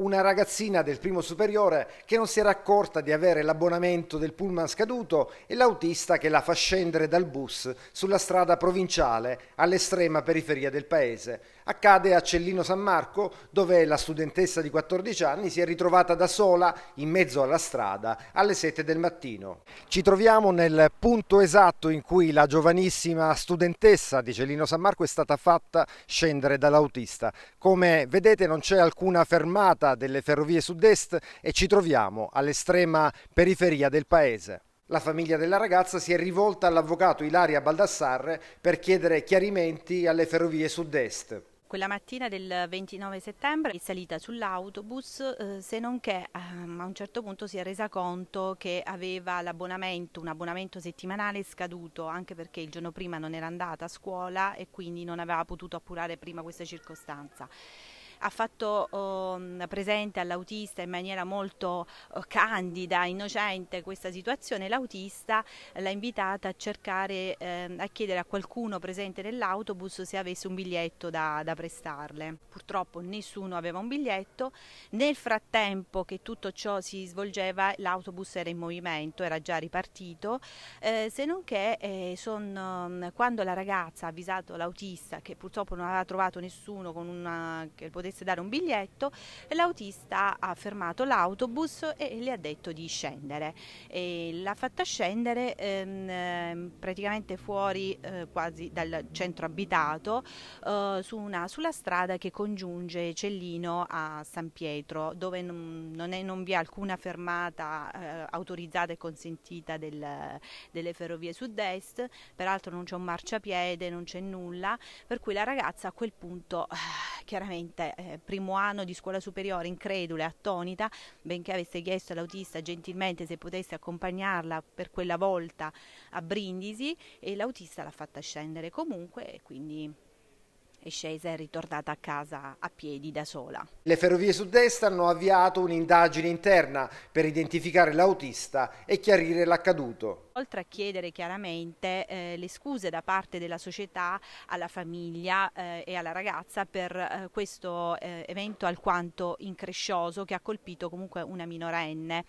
una ragazzina del primo superiore che non si era accorta di avere l'abbonamento del pullman scaduto e l'autista che la fa scendere dal bus sulla strada provinciale all'estrema periferia del paese. Accade a Cellino San Marco dove la studentessa di 14 anni si è ritrovata da sola in mezzo alla strada alle 7 del mattino. Ci troviamo nel punto esatto in cui la giovanissima studentessa di Cellino San Marco è stata fatta scendere dall'autista. Come vedete non c'è alcuna fermata giornata delle ferrovie sud-est e ci troviamo all'estrema periferia del paese. La famiglia della ragazza si è rivolta all'avvocato Ilaria Baldassarre per chiedere chiarimenti alle ferrovie sud-est. Quella mattina del 29 settembre è salita sull'autobus, eh, se non che ehm, a un certo punto si è resa conto che aveva l'abbonamento, un abbonamento settimanale scaduto, anche perché il giorno prima non era andata a scuola e quindi non aveva potuto appurare prima questa circostanza ha fatto eh, presente all'autista in maniera molto eh, candida, innocente questa situazione, l'autista l'ha invitata a cercare, ehm, a chiedere a qualcuno presente nell'autobus se avesse un biglietto da, da prestarle. Purtroppo nessuno aveva un biglietto, nel frattempo che tutto ciò si svolgeva l'autobus era in movimento, era già ripartito, eh, se non che eh, son, um, quando la ragazza ha avvisato l'autista che purtroppo non aveva trovato nessuno una, che potesse dovreste dare un biglietto, l'autista ha fermato l'autobus e le ha detto di scendere. E l'ha fatta scendere ehm, ehm, praticamente fuori eh, quasi dal centro abitato eh, su una, sulla strada che congiunge Cellino a San Pietro dove non, non, è, non vi è alcuna fermata eh, autorizzata e consentita del, delle ferrovie sud-est, peraltro non c'è un marciapiede, non c'è nulla, per cui la ragazza a quel punto eh, chiaramente eh, primo anno di scuola superiore, incredula e attonita, benché avesse chiesto all'autista gentilmente se potesse accompagnarla per quella volta a Brindisi e l'autista l'ha fatta scendere comunque e quindi è scesa e è ritornata a casa a piedi da sola. Le ferrovie sud-est hanno avviato un'indagine interna per identificare l'autista e chiarire l'accaduto. Oltre a chiedere chiaramente eh, le scuse da parte della società alla famiglia eh, e alla ragazza per eh, questo eh, evento alquanto increscioso che ha colpito comunque una minorenne.